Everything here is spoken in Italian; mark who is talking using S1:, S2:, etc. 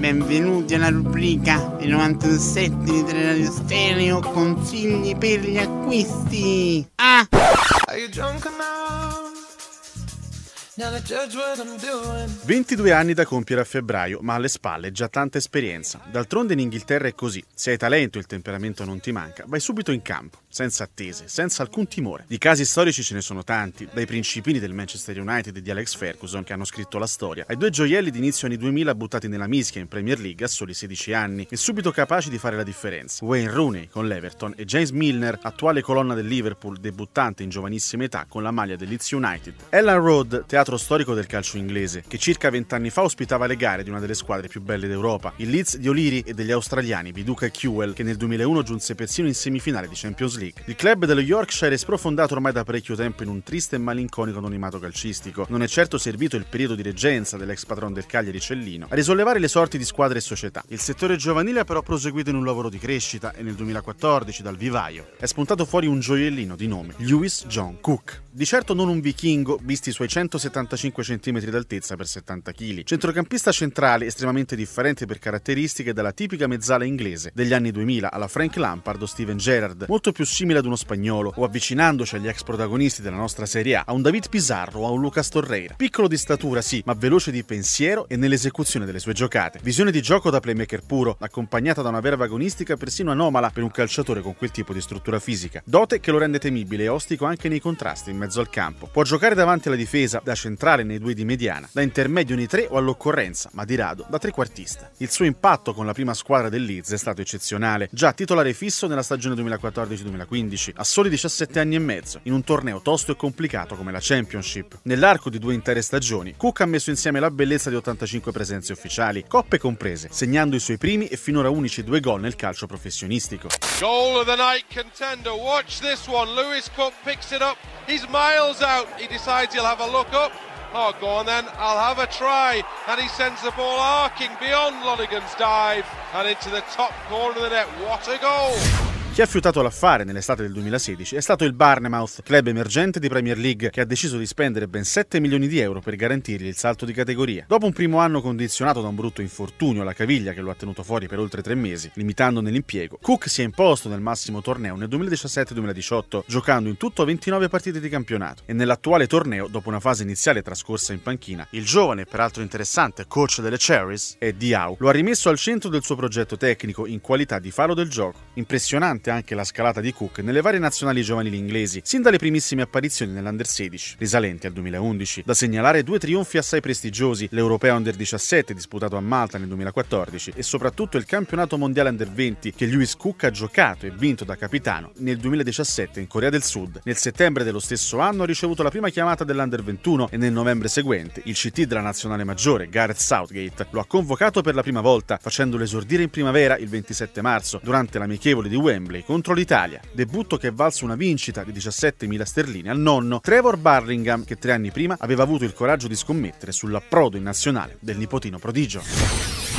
S1: Benvenuti alla rubrica Il 97 di Radio Stereo Consigli per gli acquisti. Ah! Are you drunk now? 22 anni da compiere a febbraio, ma alle spalle già tanta esperienza. D'altronde in Inghilterra è così. Se hai talento e il temperamento non ti manca, vai subito in campo, senza attese, senza alcun timore. Di casi storici ce ne sono tanti, dai principini del Manchester United e di Alex Ferguson che hanno scritto la storia, ai due gioielli d'inizio anni 2000 buttati nella mischia in Premier League a soli 16 anni e subito capaci di fare la differenza. Wayne Rooney con l'Everton e James Milner, attuale colonna del Liverpool, debuttante in giovanissima età con la maglia del Leeds United. Ellen Road, teatro teatro storico del calcio inglese, che circa vent'anni fa ospitava le gare di una delle squadre più belle d'Europa, il Leeds di O'Leary e degli australiani Biduca e Kewell, che nel 2001 giunse persino in semifinale di Champions League. Il club dello Yorkshire è sprofondato ormai da parecchio tempo in un triste e malinconico anonimato calcistico. Non è certo servito il periodo di reggenza dell'ex patron del Cagliari Cellino a risollevare le sorti di squadre e società. Il settore giovanile ha però proseguito in un lavoro di crescita e nel 2014, dal vivaio, è spuntato fuori un gioiellino di nome Lewis John Cook. Di certo non un vichingo, visti i suoi 175 cm d'altezza per 70 kg. Centrocampista centrale estremamente differente per caratteristiche dalla tipica mezzala inglese degli anni 2000 alla Frank Lampard o Steven Gerrard, molto più simile ad uno spagnolo, o avvicinandoci agli ex protagonisti della nostra Serie A, a un David Pizarro o a un Lucas Torreira. Piccolo di statura sì, ma veloce di pensiero e nell'esecuzione delle sue giocate. Visione di gioco da playmaker puro, accompagnata da una vera vagonistica persino anomala per un calciatore con quel tipo di struttura fisica. Dote che lo rende temibile e ostico anche nei contrasti in mezzo al campo. Può giocare davanti alla difesa, da centrale nei due di mediana, da intermedio nei tre o all'occorrenza, ma di rado da trequartista. Il suo impatto con la prima squadra del Leeds è stato eccezionale, già titolare fisso nella stagione 2014-2015, a soli 17 anni e mezzo, in un torneo tosto e complicato come la Championship. Nell'arco di due intere stagioni, Cook ha messo insieme la bellezza di 85 presenze ufficiali, coppe comprese, segnando i suoi primi e finora unici due gol nel calcio professionistico. Goal of the night contender, watch this one, Lewis Cook picks it up, he's miles out. He decides he'll have a look up. Oh, go on then, I'll have a try. And he sends the ball arcing beyond Lonigan's dive and into the top corner of the net. What a goal! Chi ha fiutato l'affare nell'estate del 2016 è stato il Barnemouth, club emergente di Premier League, che ha deciso di spendere ben 7 milioni di euro per garantirgli il salto di categoria. Dopo un primo anno condizionato da un brutto infortunio alla caviglia che lo ha tenuto fuori per oltre tre mesi, limitandone l'impiego, Cook si è imposto nel massimo torneo nel 2017-2018, giocando in tutto 29 partite di campionato. E nell'attuale torneo, dopo una fase iniziale trascorsa in panchina, il giovane, peraltro interessante, coach delle Cherries, Eddie Diao, lo ha rimesso al centro del suo progetto tecnico in qualità di faro del gioco. Impressionante importante anche la scalata di Cook nelle varie nazionali giovanili inglesi, sin dalle primissime apparizioni nell'Under 16, risalenti al 2011. Da segnalare due trionfi assai prestigiosi, l'Europeo Under 17 disputato a Malta nel 2014 e soprattutto il campionato mondiale Under 20 che Lewis Cook ha giocato e vinto da capitano nel 2017 in Corea del Sud. Nel settembre dello stesso anno ha ricevuto la prima chiamata dell'Under 21 e nel novembre seguente il CT della nazionale maggiore, Gareth Southgate, lo ha convocato per la prima volta, facendolo esordire in primavera il 27 marzo durante l'amichevole di Wembley Wembley contro l'Italia, debutto che valse una vincita di 17.000 sterline al nonno Trevor Barringham che tre anni prima aveva avuto il coraggio di scommettere sull'approdo in nazionale del nipotino prodigio.